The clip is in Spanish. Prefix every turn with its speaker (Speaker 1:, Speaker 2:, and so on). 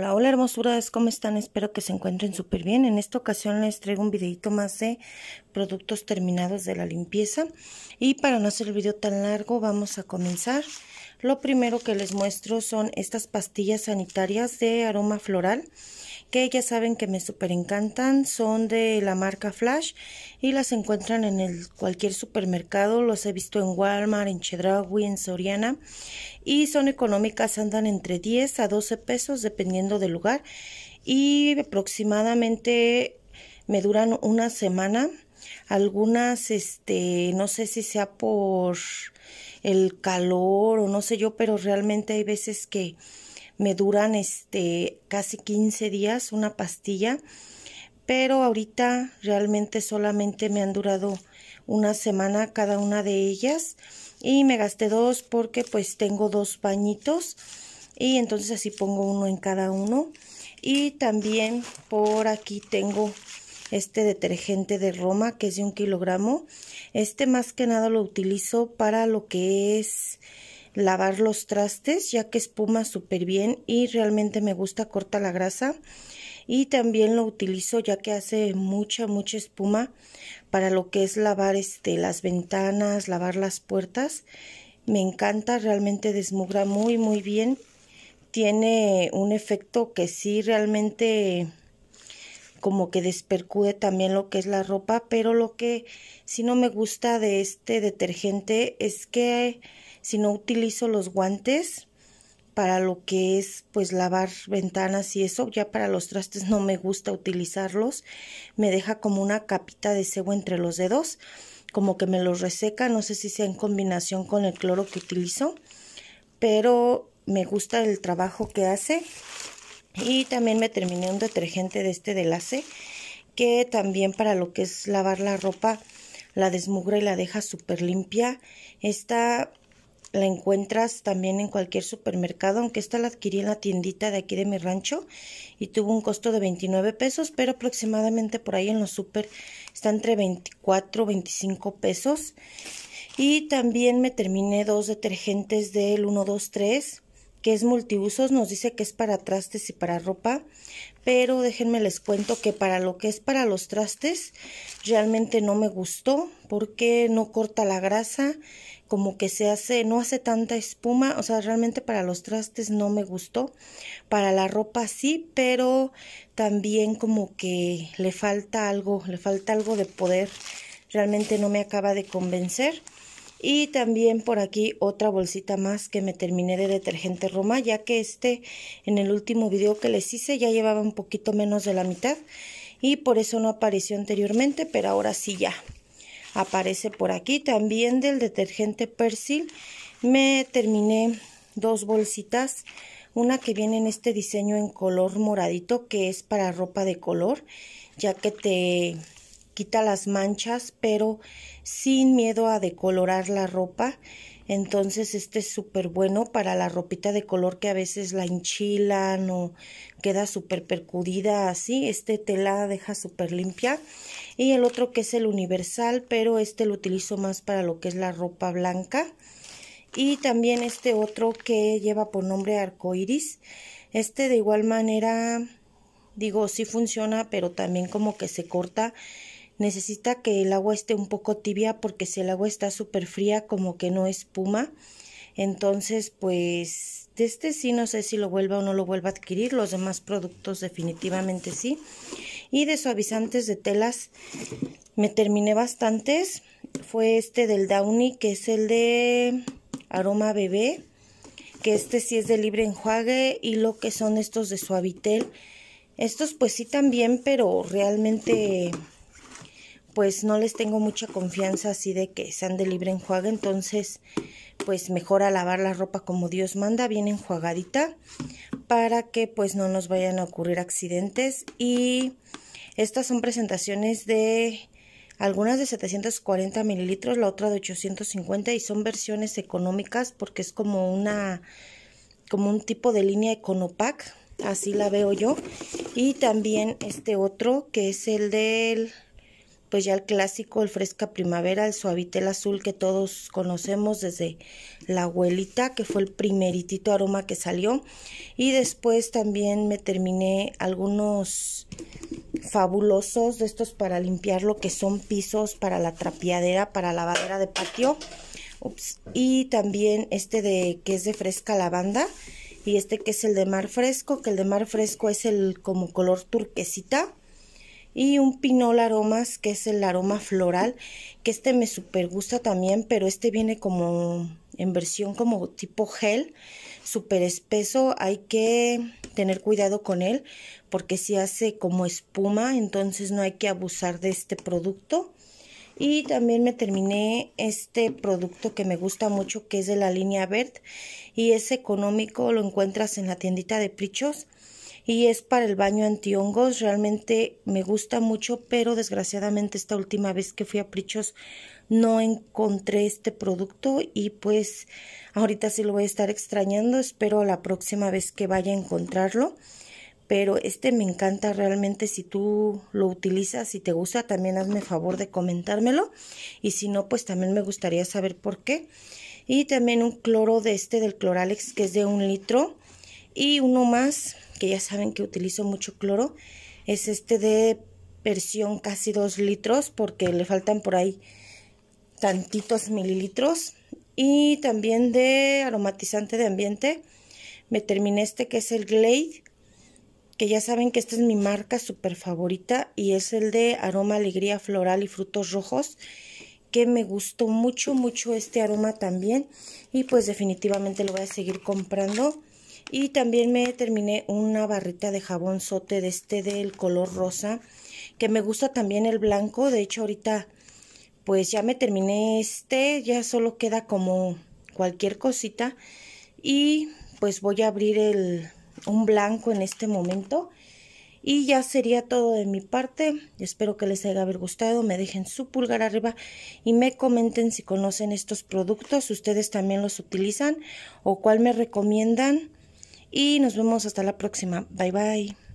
Speaker 1: Hola, hola hermosuras, ¿cómo están? Espero que se encuentren súper bien. En esta ocasión les traigo un videito más de productos terminados de la limpieza. Y para no hacer el video tan largo, vamos a comenzar. Lo primero que les muestro son estas pastillas sanitarias de aroma floral que ya saben que me super encantan. Son de la marca Flash y las encuentran en cualquier supermercado. Los he visto en Walmart, en Chedraui, en Soriana. Y son económicas, andan entre 10 a 12 pesos dependiendo del lugar. Y aproximadamente me duran una semana. Algunas, este, no sé si sea por el calor o no sé yo, pero realmente hay veces que me duran este casi 15 días una pastilla, pero ahorita realmente solamente me han durado una semana cada una de ellas y me gasté dos porque pues tengo dos pañitos y entonces así pongo uno en cada uno y también por aquí tengo este detergente de Roma que es de un kilogramo este más que nada lo utilizo para lo que es lavar los trastes ya que espuma súper bien y realmente me gusta corta la grasa y también lo utilizo ya que hace mucha mucha espuma para lo que es lavar este las ventanas lavar las puertas me encanta realmente desmugra muy muy bien tiene un efecto que sí realmente como que despercude también lo que es la ropa pero lo que si no me gusta de este detergente es que si no utilizo los guantes para lo que es pues lavar ventanas y eso, ya para los trastes no me gusta utilizarlos, me deja como una capita de sebo entre los dedos, como que me los reseca, no sé si sea en combinación con el cloro que utilizo, pero me gusta el trabajo que hace y también me terminé un detergente de este delace que también para lo que es lavar la ropa la desmugra y la deja súper limpia. Esta la encuentras también en cualquier supermercado, aunque esta la adquirí en la tiendita de aquí de mi rancho y tuvo un costo de 29 pesos, pero aproximadamente por ahí en los super está entre 24 25 pesos. Y también me terminé dos detergentes del 123, que es multiusos, nos dice que es para trastes y para ropa, pero déjenme les cuento que para lo que es para los trastes realmente no me gustó porque no corta la grasa como que se hace, no hace tanta espuma, o sea, realmente para los trastes no me gustó, para la ropa sí, pero también como que le falta algo, le falta algo de poder, realmente no me acaba de convencer. Y también por aquí otra bolsita más que me terminé de detergente Roma, ya que este en el último video que les hice ya llevaba un poquito menos de la mitad y por eso no apareció anteriormente, pero ahora sí ya aparece por aquí. También del detergente Persil me terminé dos bolsitas. Una que viene en este diseño en color moradito que es para ropa de color ya que te quita las manchas, pero sin miedo a decolorar la ropa. Entonces este es súper bueno para la ropita de color que a veces la enchilan o queda súper percudida así. Este te la deja súper limpia. Y el otro que es el universal, pero este lo utilizo más para lo que es la ropa blanca. Y también este otro que lleva por nombre arcoiris. Este de igual manera, digo, sí funciona, pero también como que se corta necesita que el agua esté un poco tibia porque si el agua está súper fría como que no espuma. Entonces, pues de este sí no sé si lo vuelva o no lo vuelva a adquirir, los demás productos definitivamente sí. Y de suavizantes de telas me terminé bastantes. Fue este del Downy, que es el de aroma bebé, que este sí es de libre enjuague y lo que son estos de suavitel. Estos pues sí también, pero realmente pues no les tengo mucha confianza así de que sean de libre enjuague, entonces pues mejor a lavar la ropa como Dios manda, bien enjuagadita, para que pues no nos vayan a ocurrir accidentes y estas son presentaciones de algunas de 740 mililitros, la otra de 850 y son versiones económicas porque es como una como un tipo de línea Econopac, así la veo yo. Y también este otro que es el del pues ya el clásico, el fresca primavera, el suavitel azul que todos conocemos desde la abuelita, que fue el primeritito aroma que salió. Y después también me terminé algunos fabulosos de estos para limpiar lo que son pisos, para la trapeadera, para lavadera de patio. Y también este de que es de fresca lavanda y este que es el de mar fresco, que el de mar fresco es el como color turquesita y un pinol aromas que es el aroma floral que este me super gusta también pero este viene como en versión como tipo gel súper espeso hay que tener cuidado con él porque si hace como espuma entonces no hay que abusar de este producto y también me terminé este producto que me gusta mucho que es de la línea Bert y es económico lo encuentras en la tiendita de Prichos y es para el baño antihongos. Realmente me gusta mucho, pero desgraciadamente esta última vez que fui a Prichos no encontré este producto y pues ahorita sí lo voy a estar extrañando. Espero la próxima vez que vaya a encontrarlo. Pero este me encanta realmente. Si tú lo utilizas, y te gusta, también hazme favor de comentármelo. Y si no, pues también me gustaría saber por qué. Y también un cloro de este del Cloralex que es de un litro. Y uno más que ya saben que utilizo mucho cloro, es este de versión casi 2 litros porque le faltan por ahí tantitos mililitros y también de aromatizante de ambiente me terminé este que es el Glade que ya saben que esta es mi marca súper favorita y es el de aroma alegría floral y frutos rojos que me gustó mucho mucho este aroma también y pues definitivamente lo voy a seguir comprando y también me terminé una barrita de jabón sote de este del color rosa, que me gusta también el blanco. De hecho, ahorita pues ya me terminé este, ya solo queda como cualquier cosita. Y pues voy a abrir el, un blanco en este momento. Y ya sería todo de mi parte. Espero que les haya gustado. Me dejen su pulgar arriba y me comenten si conocen estos productos. Ustedes también los utilizan o cuál me recomiendan y nos vemos hasta la próxima. Bye bye.